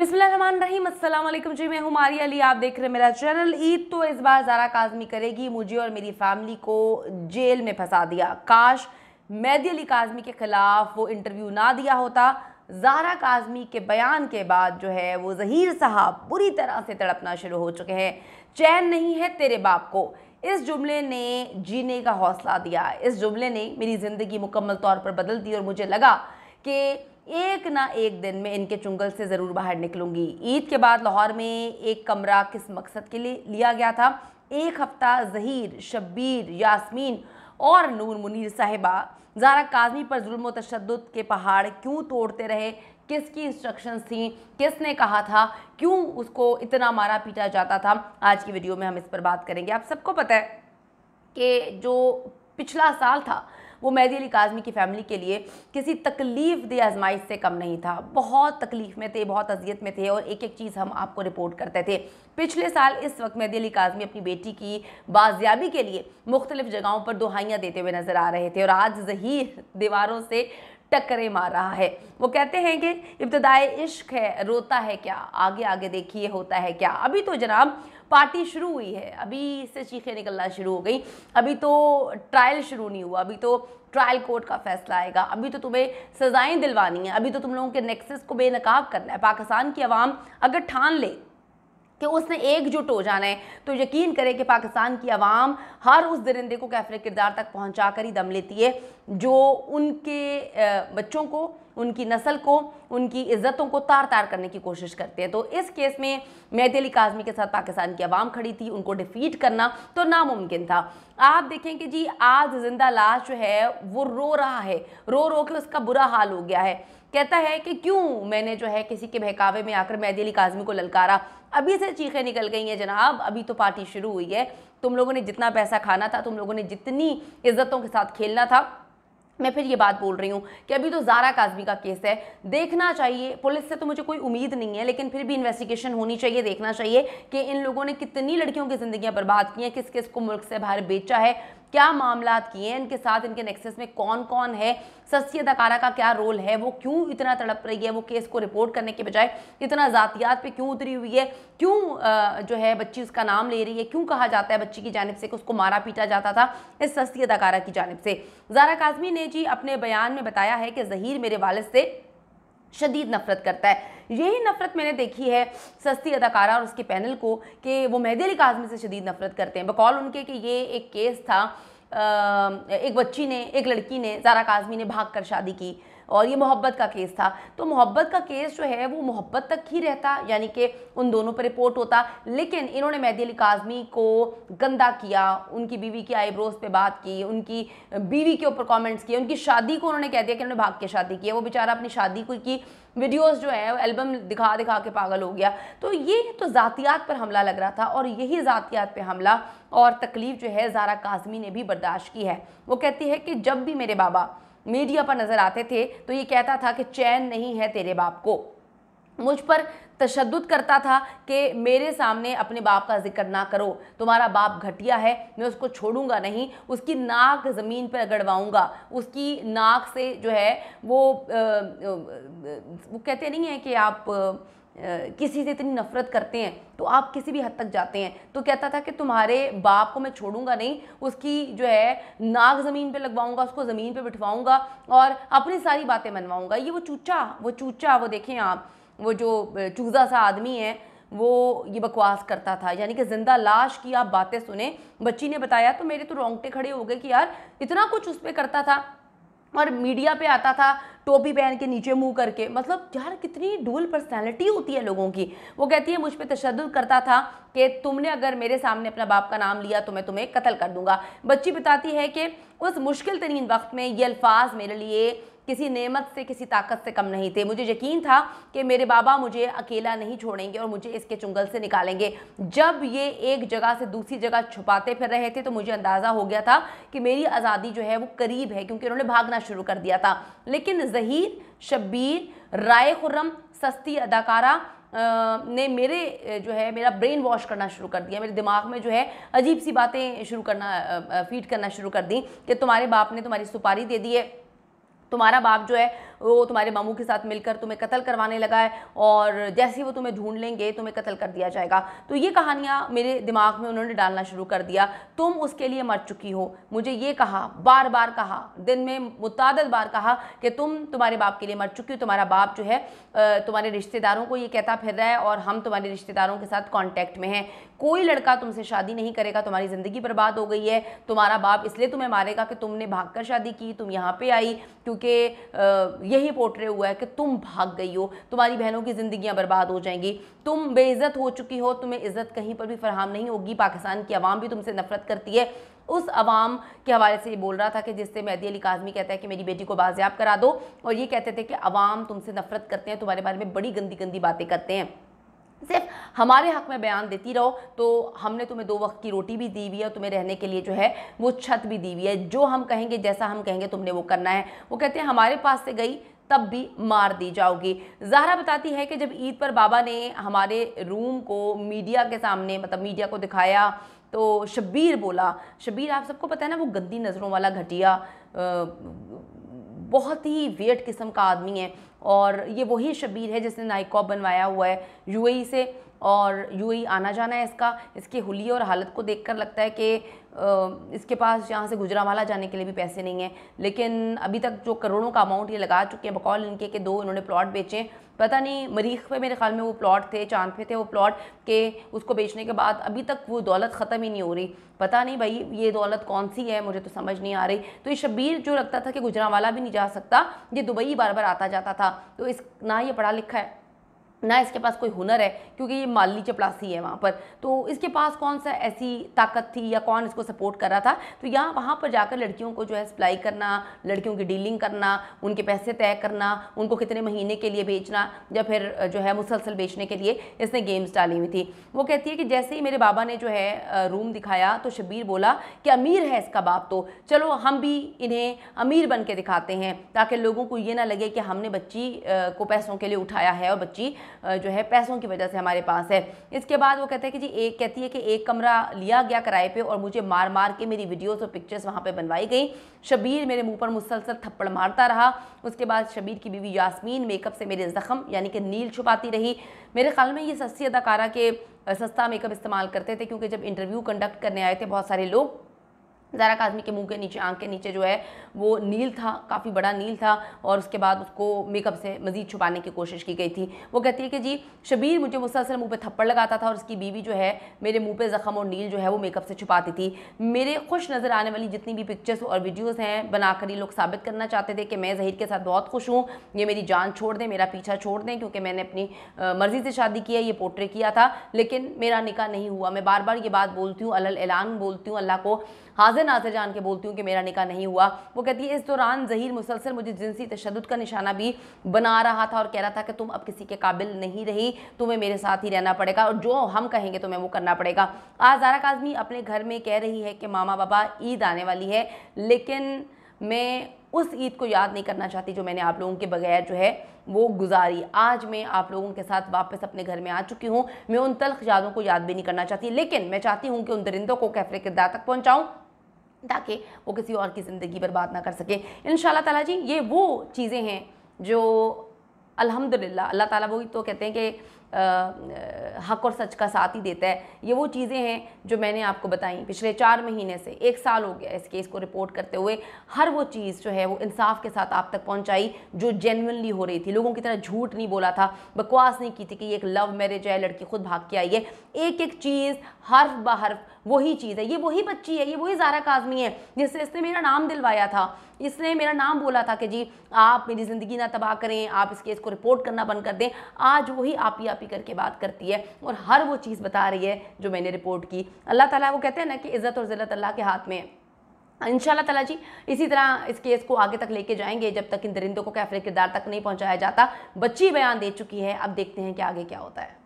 बिस्मिल्लाहमान जी मैं हूँ मारिया अली आप देख रहे हैं मेरा चैनल ईद तो इस बार जारा काजमी करेगी मुझे और मेरी फैमिली को जेल में फंसा दिया काश मेहदी अली काजमी के ख़िलाफ़ वो इंटरव्यू ना दिया होता जारा काजमी के बयान के बाद जो है वो जहीर साहब बुरी तरह से तड़पना शुरू हो चुके हैं चैन नहीं है तेरे बाप को इस जुमले ने जीने का हौसला दिया इस जुमले ने मेरी ज़िंदगी मुकम्मल तौर पर बदल दी और मुझे लगा कि एक ना एक दिन में इनके चुंगल से ज़रूर बाहर निकलूंगी ईद के बाद लाहौर में एक कमरा किस मकसद के लिए लिया गया था एक हफ्ता जहीर शब्बीर यास्मीन और नूर मुनीर साहिबा जारा काजमी पर जुल्म तशद के पहाड़ क्यों तोड़ते रहे किसकी इंस्ट्रक्शंस थी किसने कहा था क्यों उसको इतना मारा पीटा जाता था आज की वीडियो में हम इस पर बात करेंगे आप सबको पता है कि जो पिछला साल था वो मेहदी अली काजमी की फैमिली के लिए किसी तकलीफ दे आजमाइश से कम नहीं था बहुत तकलीफ में थे बहुत अजियत में थे और एक एक चीज़ हम आपको रिपोर्ट करते थे पिछले साल इस वक्त मेहदी अली काजमी अपनी बेटी की बाजियाबी के लिए मुख्तलिफ जगहों पर दुहाइयाँ देते हुए नज़र आ रहे थे और आज जही दीवारों से टकरे मार रहा है वो कहते हैं कि इब्तदाई इश्क है रोता है क्या आगे आगे देखिए होता है क्या अभी तो जनाब पार्टी शुरू हुई है अभी इससे चीखें निकलना शुरू हो गई अभी तो ट्रायल शुरू नहीं हुआ अभी तो ट्रायल कोर्ट का फैसला आएगा अभी तो तुम्हें सज़ाएं दिलवानी है अभी तो तुम लोगों के नेक्सेस को बेनकाब करना है पाकिस्तान की आवाम अगर ठान ले कि उसने एकजुट हो जाना है तो यकीन करें कि पाकिस्तान की आवाम हर उस दरिंदे को कैफरे किरदार तक पहुंचा कर ही दम लेती है जो उनके बच्चों को उनकी नस्ल को उनकी इज़्ज़तों को तार तार करने की कोशिश करते हैं तो इस केस में मैदे अली काजमी के साथ पाकिस्तान की आवाम खड़ी थी उनको डिफ़ीट करना तो नामुमकिन था आप देखें कि जी आज जिंदा लाश जो है वो रो रहा है रो रो के उसका बुरा हाल हो गया है कहता है कि क्यों मैंने जो है किसी के बहकावे में आकर मैदे अली काजमी को ललकारा अभी से चीखें निकल गई हैं जनाब अभी तो पार्टी शुरू हुई है तुम लोगों ने जितना पैसा खाना था तुम लोगों ने जितनी इज्जतों के साथ खेलना था मैं फिर ये बात बोल रही हूँ कि अभी तो जारा काजमी का केस है देखना चाहिए पुलिस से तो मुझे कोई उम्मीद नहीं है लेकिन फिर भी इन्वेस्टिगेशन होनी चाहिए देखना चाहिए कि इन लोगों ने कितनी लड़कियों की ज़िंदियाँ बर्बाद की हैं किस किस को मुल्क से बाहर बेचा है क्या मामला किए हैं इनके साथ इनके नेक्सेस में कौन कौन है सस्ती अकारा का क्या रोल है वो क्यों इतना तड़प रही है वो केस को रिपोर्ट करने के बजाय इतना ज़ातियात पे क्यों उतरी हुई है क्यों जो है बच्ची उसका नाम ले रही है क्यों कहा जाता है बच्ची की जानब से कि उसको मारा पीटा जाता था इस सस्ती अकारा की जानब से जारा काजमी ने जी अपने बयान में बताया है कि जहीर मेरे वालद से शदीद नफरत करता है यही नफरत मैंने देखी है सस्ती अदाकारा और उसके पैनल को कि वो मेहदी अली काजमी से शदीद नफरत करते हैं बकौल उनके कि ये एक केस था एक बच्ची ने एक लड़की ने जारा काजमी ने भाग कर शादी की और ये मोहब्बत का केस था तो मोहब्बत का केस जो है वो मोहब्बत तक ही रहता यानी कि उन दोनों पर रिपोर्ट होता लेकिन इन्होंने मेहदी अली काजमी को गंदा किया उनकी बीवी की आईब्रोज पे बात की उनकी बीवी के ऊपर कमेंट्स किए उनकी शादी को उन्होंने कह दिया कि उन्होंने भाग के शादी की है वो बेचारा अपनी शादी को की वीडियोस जो है एल्बम दिखा दिखा के पागल हो गया तो ये तो ज़ातियात पर हमला लग रहा था और यही ज़ातियात पे हमला और तकलीफ़ जो है जारा काजमी ने भी बर्दाश्त की है वो कहती है कि जब भी मेरे बाबा मीडिया पर नज़र आते थे तो ये कहता था कि चैन नहीं है तेरे बाप को मुझ पर तशद करता था कि मेरे सामने अपने बाप का जिक्र ना करो तुम्हारा बाप घटिया है मैं उसको छोड़ूंगा नहीं उसकी नाक ज़मीन पर गड़वाऊँगा उसकी नाक से जो है वो आ, आ, वो कहते नहीं हैं कि आप आ, किसी से इतनी नफरत करते हैं तो आप किसी भी हद तक जाते हैं तो कहता था कि तुम्हारे बाप को मैं छोड़ूंगा नहीं उसकी जो है नाक ज़मीन पे लगवाऊंगा उसको ज़मीन पे बिठवाऊंगा और अपनी सारी बातें मनवाऊंगा ये वो चूचा वो चूचा वो देखें आप वो जो चूज़ा सा आदमी है वो ये बकवास करता था यानी कि ज़िंदा लाश की आप बातें सुने बच्ची ने बताया तो मेरे तो रोंगटे खड़े हो गए कि यार इतना कुछ उस पर करता था और मीडिया पे आता था टोपी पहन के नीचे मुंह करके मतलब यार कितनी डुअल पर्सनैलिटी होती है लोगों की वो कहती है मुझ पर तशद करता था कि तुमने अगर मेरे सामने अपना बाप का नाम लिया तो मैं तुम्हें कत्ल कर दूंगा बच्ची बताती है कि उस मुश्किल तरीन वक्त में ये अल्फाज मेरे लिए किसी नेमत से किसी ताकत से कम नहीं थे मुझे यकीन था कि मेरे बाबा मुझे अकेला नहीं छोड़ेंगे और मुझे इसके चुंगल से निकालेंगे जब ये एक जगह से दूसरी जगह छुपाते फिर रहे थे तो मुझे अंदाज़ा हो गया था कि मेरी आज़ादी जो है वो करीब है क्योंकि उन्होंने भागना शुरू कर दिया था लेकिन जहीर शब्बीर राय खुर्रम सस्ती अदाकारा ने मेरे जो है मेरा ब्रेन वॉश करना शुरू कर दिया मेरे दिमाग में जो है अजीब सी बातें शुरू करना फीड करना शुरू कर दी कि तुम्हारे बाप ने तुम्हारी सुपारी दे दी है तुम्हारा बाप जो है वो तुम्हारे मामू के साथ मिलकर तुम्हें कत्ल करवाने लगा है और जैसे ही वो तुम्हें ढूंढ लेंगे तुम्हें कत्ल कर दिया जाएगा तो ये कहानियाँ मेरे दिमाग में उन्होंने डालना शुरू कर दिया तुम उसके लिए मर चुकी हो मुझे ये कहा बार बार कहा दिन में मुताद बार कहा कि तुम तुम्हारे बाप के लिए मर चुकी हो तुम्हारा बाप जो है तुम्हारे रिश्तेदारों को ये कहता फिर रहा है और हम तुम्हारे रिश्तेदारों के साथ कॉन्टैक्ट में हैं कोई लड़का तुमसे शादी नहीं करेगा तुम्हारी ज़िंदगी बर्बाद हो गई है तुम्हारा बाप इसलिए तुम्हें मारेगा कि तुमने भागकर शादी की तुम यहाँ पे आई क्योंकि यही पोर्ट्रे हुआ है कि तुम भाग गई हो तुम्हारी बहनों की जिंदगियां बर्बाद हो जाएंगी तुम बेइज़्ज़त हो चुकी हो तुम्हें इज़्ज़त कहीं पर भी फरहम नहीं होगी पाकिस्तान की आवाम भी तुमसे नफरत करती है उस आवाम के हवाले से ये बोल रहा था कि जिससे मैदी अली काजमी कहता है कि मेरी बेटी को बाजियाब करा दो और ये कहते थे कि आवाम तुमसे नफरत करते हैं तुम्हारे बारे में बड़ी गंदी गंदी बातें करते हैं सिर्फ हमारे हक में बयान देती रहो तो हमने तुम्हें दो वक्त की रोटी भी दी हुई है तुम्हें रहने के लिए जो है वो छत भी दी हुई है जो हम कहेंगे जैसा हम कहेंगे तुमने वो करना है वो कहते हैं हमारे पास से गई तब भी मार दी जाओगी जहरा बताती है कि जब ईद पर बाबा ने हमारे रूम को मीडिया के सामने मतलब मीडिया को दिखाया तो शब्बीर बोला शब्बीर आप सबको पता है ना वो गंदी नज़रों वाला घटिया बहुत ही वेट किस्म का आदमी है और ये वही शबीर है जिसने नाइकॉप बनवाया हुआ है यूएई e से और यूएई e आना जाना है इसका इसकी हुली और हालत को देखकर लगता है कि इसके पास यहाँ से गुजरावाला जाने के लिए भी पैसे नहीं हैं लेकिन अभी तक जो करोड़ों का अमाउंट ये लगा चुके हैं बकौल इनके के दो इन्होंने प्लॉट बेचे पता नहीं मरीख पे मेरे ख्याल में वो प्लॉट थे चांद पे थे वो प्लॉट के उसको बेचने के बाद अभी तक वो दौलत ख़त्म ही नहीं हो रही पता नहीं भाई ये दौलत कौन सी है मुझे तो समझ नहीं आ रही तो ये शब्बीर जो लगता था कि वाला भी नहीं जा सकता ये दुबई बार बार आता जाता था तो इस ना ये पढ़ा लिखा है ना इसके पास कोई हुनर है क्योंकि ये माली चपलासी है वहाँ पर तो इसके पास कौन सा ऐसी ताकत थी या कौन इसको सपोर्ट कर रहा था तो यहाँ वहाँ पर जाकर लड़कियों को जो है सप्लाई करना लड़कियों की डीलिंग करना उनके पैसे तय करना उनको कितने महीने के लिए बेचना या फिर जो है मुसलसल बेचने के लिए इसने गेम्स डाली हुई थी वो कहती है कि जैसे ही मेरे बाबा ने जो है रूम दिखाया तो शबीर बोला कि अमीर है इसका बाप तो चलो हम भी इन्हें अमीर बन के दिखाते हैं ताकि लोगों को ये ना लगे कि हमने बच्ची को पैसों के लिए उठाया है और बच्ची जो है पैसों की वजह से हमारे पास है इसके बाद वो कहते हैं कि जी एक कहती है कि एक कमरा लिया गया किराए पे और मुझे मार मार के मेरी वीडियोस और पिक्चर्स वहाँ पे बनवाई गई शबीर मेरे मुंह पर मुसलसल थप्पड़ मारता रहा उसके बाद शबीर की बीवी यासमीन मेकअप से मेरे जख्म यानी कि नील छुपाती रही मेरे ख्याल में ये सस्ती अदाकारा के सस्ता मेकअप इस्तेमाल करते थे क्योंकि जब इंटरव्यू कंडक्ट करने आए थे बहुत सारे लोग ज़ारा काजमी के मुंह के नीचे आंख के नीचे जो है वो नील था काफ़ी बड़ा नील था और उसके बाद उसको मेकअप से मज़ीद छुपाने की कोशिश की गई थी वो कहती है कि जी शबीर मुझे मुसलसल मुंह पे थप्पड़ लगाता था और उसकी बीवी जो है मेरे मुंह पे ज़ख़म और नील जो है वो मेकअप से छुपाती थी मेरे खुश नज़र आने वाली जितनी भी पिक्चर्स और वीडियोज़ हैं बनाकर ये लोग साबित करना चाहते थे कि मैं जहीर के साथ बहुत खुश हूँ ये मेरी जान छोड़ दें मेरा पीछा छोड़ दें क्योंकि मैंने अपनी मर्ज़ी से शादी किया ये पोर्ट्रे किया था लेकिन मेरा निका नहीं हुआ मैं बार बार ये बात बोलती हूँ अल ऐलान बोलती हूँ अल्लाह को हाजिर नाजिर नाजिर जान के बोलती हूँ कि मेरा निका नहीं हुआ वो कहती है इस दौरान जहीर मुसलसल मुझे जिनसी तशद का निशाना भी बना रहा था और कह रहा था कि तुम अब किसी के काबिल नहीं रही तुम्हें मेरे साथ ही रहना पड़ेगा और जो हम कहेंगे तुम्हें वो करना पड़ेगा आज जारा काजमी अपने घर में कह रही है कि मामा बाबा ईद आने वाली है लेकिन मैं उस ईद को याद नहीं करना चाहती जो मैंने आप लोगों के बगैर जो है वो गुजारी आज मैं आप लोगों के साथ वापस अपने घर में आ चुकी हूँ मैं उन तलख यादों को याद भी नहीं करना चाहती लेकिन मैं चाहती हूँ कि उन दरिंदों को कैफरे किरदार तक पहुँचाऊँ ताकि वो किसी और की ज़िंदगी बर्बाद ना कर सके इन ताला जी ये वो चीज़ें हैं जो अल्हम्दुलिल्लाह अल्लाह ताला वही तो कहते हैं कि हक़ और सच का साथ ही देता है ये वो चीज़ें हैं जो मैंने आपको बताई पिछले चार महीने से एक साल हो गया इस केस को रिपोर्ट करते हुए हर वो चीज़ जो है वो इंसाफ के साथ आप तक पहुंचाई जो जेनवनली हो रही थी लोगों की तरह झूठ नहीं बोला था बकवास नहीं की थी कि ये एक लव मैरिज है लड़की खुद भाग के आई है एक एक चीज़ हर्फ ब हर्फ वही चीज़ है ये वही बच्ची है ये वही जारा काजमी है जिससे इसने मेरा नाम दिलवाया था इसने मेरा नाम बोला था कि जी आप मेरी ज़िंदगी ना तबाह करें आप इस केस को रिपोर्ट करना बंद कर दें आज वही आपी आपी करके बात करती है और हर वो चीज़ बता रही है जो मैंने रिपोर्ट की अल्लाह ताला वो कहते हैं ना कि इज़्ज़त और ज़िलत अल्लाह के हाथ में है इन ताला जी इसी तरह इस केस को आगे तक लेके जाएंगे जब तक इन दरिंदों को कैफरे किरदार तक नहीं पहुंचाया जाता बच्ची बयान दे चुकी है अब देखते हैं कि आगे क्या होता है